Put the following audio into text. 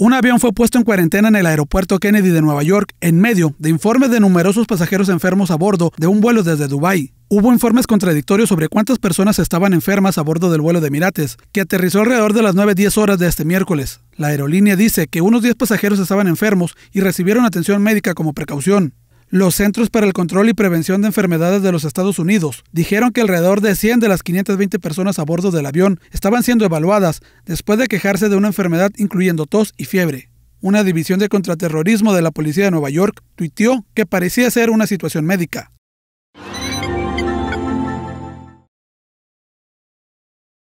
Un avión fue puesto en cuarentena en el aeropuerto Kennedy de Nueva York en medio de informes de numerosos pasajeros enfermos a bordo de un vuelo desde Dubái. Hubo informes contradictorios sobre cuántas personas estaban enfermas a bordo del vuelo de Emirates, que aterrizó alrededor de las 9.10 horas de este miércoles. La aerolínea dice que unos 10 pasajeros estaban enfermos y recibieron atención médica como precaución. Los Centros para el Control y Prevención de Enfermedades de los Estados Unidos dijeron que alrededor de 100 de las 520 personas a bordo del avión estaban siendo evaluadas después de quejarse de una enfermedad incluyendo tos y fiebre. Una división de contraterrorismo de la Policía de Nueva York tuiteó que parecía ser una situación médica.